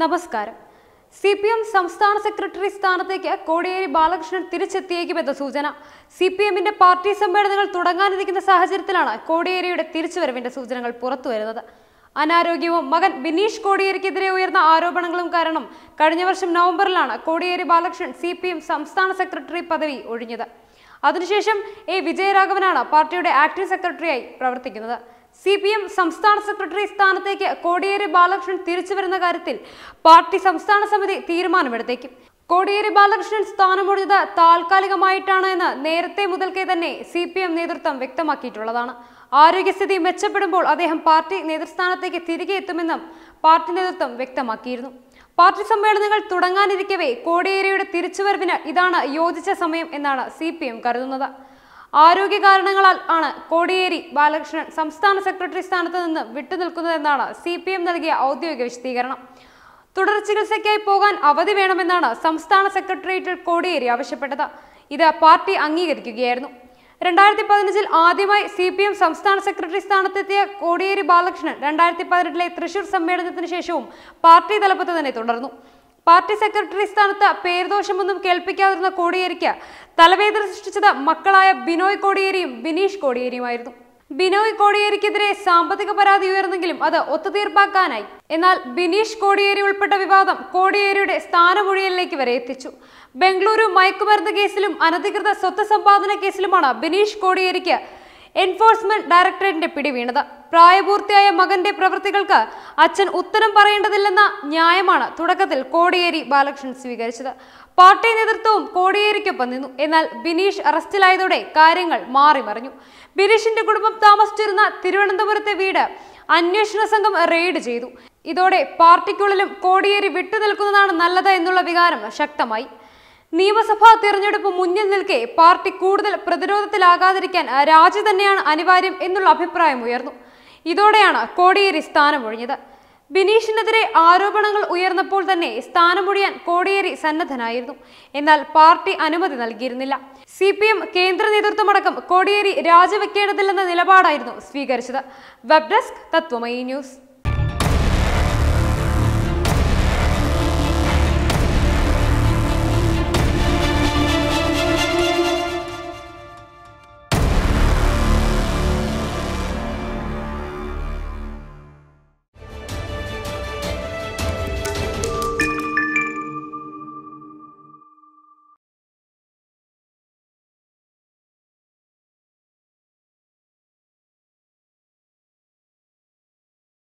നമസ്കാരം C P M സംസ്ഥാന secretary സ്ഥാനത്തേക്ക് കോടിയേരി ബാലകൃഷ്ണൻ തിരിച്ചെത്തിയേക്കുമെന്ന സൂചന സി പി എമ്മിന്റെ പാർട്ടി സമ്മേളനങ്ങൾ തുടങ്ങാനിരിക്കുന്ന സാഹചര്യത്തിലാണ് കോടിയേരിയുടെ തിരിച്ചുവരവിന്റെ സൂചനകൾ പുറത്തുവരുന്നത് അനാരോഗ്യവും മകൻ ബിനീഷ് കോടിയേരിക്കെതിരെ ഉയർന്ന ആരോപണങ്ങളും കാരണം കഴിഞ്ഞ വർഷം നവംബറിലാണ് കോടിയേരി ബാലകൃഷ്ണൻ സി സംസ്ഥാന സെക്രട്ടറി പദവി ഒഴിഞ്ഞത് അതിനുശേഷം എ വിജയരാഘവനാണ് പാർട്ടിയുടെ ആക്ടിംഗ് സെക്രട്ടറിയായി പ്രവർത്തിക്കുന്നത് സി പി എം സംസ്ഥാന സെക്രട്ടറി സ്ഥാനത്തേക്ക് കോടിയേരി ബാലകൃഷ്ണൻ തിരിച്ചു വരുന്ന കാര്യത്തിൽ പാർട്ടി സംസ്ഥാന സമിതി തീരുമാനമെടുത്തേക്കും കോടിയേരി ബാലകൃഷ്ണൻ സ്ഥാനമൊഴിഞ്ഞത് താൽക്കാലികമായിട്ടാണ് എന്ന് നേരത്തെ മുതൽക്കേ തന്നെ സി പി എം നേതൃത്വം വ്യക്തമാക്കിയിട്ടുള്ളതാണ് ആരോഗ്യസ്ഥിതി മെച്ചപ്പെടുമ്പോൾ അദ്ദേഹം പാർട്ടി നേതൃസ്ഥാനത്തേക്ക് തിരികെ എത്തുമെന്നും പാർട്ടി നേതൃത്വം വ്യക്തമാക്കിയിരുന്നു പാർട്ടി സമ്മേളനങ്ങൾ തുടങ്ങാനിരിക്കവേ കോടിയേരിയുടെ തിരിച്ചുവരവിന് ഇതാണ് യോജിച്ച സമയം എന്നാണ് സി പി എം കരുതുന്നത് ആരോഗ്യ കാരണങ്ങളാൽ ആണ് കോടിയേരി ബാലകൃഷ്ണൻ സംസ്ഥാന സെക്രട്ടറി സ്ഥാനത്ത് നിന്ന് വിട്ടുനിൽക്കുന്നതെന്നാണ് സി പി എം നൽകിയ ഔദ്യോഗിക വിശദീകരണം തുടർ ചികിത്സയ്ക്കായി പോകാൻ അവധി വേണമെന്നാണ് സംസ്ഥാന സെക്രട്ടേറിയറ്റിൽ കോടിയേരി ആവശ്യപ്പെട്ടത് ഇത് പാർട്ടി അംഗീകരിക്കുകയായിരുന്നു രണ്ടായിരത്തി പതിനഞ്ചിൽ ആദ്യമായി സി പി എം സംസ്ഥാന സെക്രട്ടറി സ്ഥാനത്തെത്തിയ കോടിയേരി ബാലകൃഷ്ണൻ രണ്ടായിരത്തി പതിനെട്ടിലെ തൃശൂർ സമ്മേളനത്തിന് ശേഷവും പാർട്ടി തലപ്പത്ത് തന്നെ തുടർന്നു പാർട്ടി സെക്രട്ടറി സ്ഥാനത്ത് പേരുദോഷമൊന്നും കേൾപ്പിക്കാതിരുന്ന കോടിയേരിക്ക് തലവേദന സൃഷ്ടിച്ചത് മക്കളായ ബിനോയ് കോടിയേരിയും ബിനീഷ് കോടിയേരിയുമായിരുന്നു ബിനോയ് കോടിയേരിക്കെതിരെ സാമ്പത്തിക പരാതി ഉയർന്നെങ്കിലും അത് ഒത്തുതീർപ്പാക്കാനായി എന്നാൽ ബിനീഷ് കോടിയേരി ഉൾപ്പെട്ട വിവാദം കോടിയേരിയുടെ സ്ഥാനമൊഴിയലിലേക്ക് വരെ എത്തിച്ചു ബംഗളൂരു മയക്കുമരുന്ന് കേസിലും അനധികൃത സ്വത്ത് സമ്പാദന കേസിലുമാണ് ബിനീഷ് കോടിയേരിക്ക് എൻഫോഴ്സ്മെന്റ് ഡയറക്ടറേറ്റിന്റെ പിടി വീണത് പ്രായപൂർത്തിയായ മകന്റെ പ്രവൃത്തികൾക്ക് അച്ഛൻ ഉത്തരം പറയേണ്ടതില്ലെന്ന ന്യായമാണ് തുടക്കത്തിൽ കോടിയേരി ബാലകൃഷ്ണൻ സ്വീകരിച്ചത് പാർട്ടി നേതൃത്വവും കോടിയേരിക്കൊപ്പം നിന്നു എന്നാൽ ബിനീഷ് അറസ്റ്റിലായതോടെ കാര്യങ്ങൾ മാറിമറിഞ്ഞു ബിനീഷിന്റെ കുടുംബം താമസിച്ചിരുന്ന തിരുവനന്തപുരത്തെ വീട് അന്വേഷണ സംഘം റെയ്ഡ് ചെയ്തു ഇതോടെ പാർട്ടിക്കുള്ളിലും കോടിയേരി വിട്ടുനിൽക്കുന്നതാണ് നല്ലത് എന്നുള്ള വികാരം ശക്തമായി നിയമസഭാ തെരഞ്ഞെടുപ്പ് മുന്നിൽ നിൽക്കെ പാർട്ടി കൂടുതൽ പ്രതിരോധത്തിലാകാതിരിക്കാൻ രാജി തന്നെയാണ് അനിവാര്യം എന്നുള്ള അഭിപ്രായം ഉയർന്നു ഇതോടെയാണ് കോടിയേരി സ്ഥാനമൊഴിഞ്ഞത് ബിനീഷിനെതിരെ ആരോപണങ്ങൾ ഉയർന്നപ്പോൾ തന്നെ സ്ഥാനമൊഴിയാൻ കോടിയേരി സന്നദ്ധനായിരുന്നു എന്നാൽ പാർട്ടി അനുമതി നൽകിയിരുന്നില്ല സി പി എം കേന്ദ്ര നേതൃത്വമടക്കം കോടിയേരി രാജിവെക്കേണ്ടതില്ലെന്ന നിലപാടായിരുന്നു സ്വീകരിച്ചത് വെബ് ഡെസ്ക് തത്വമയി ന്യൂസ്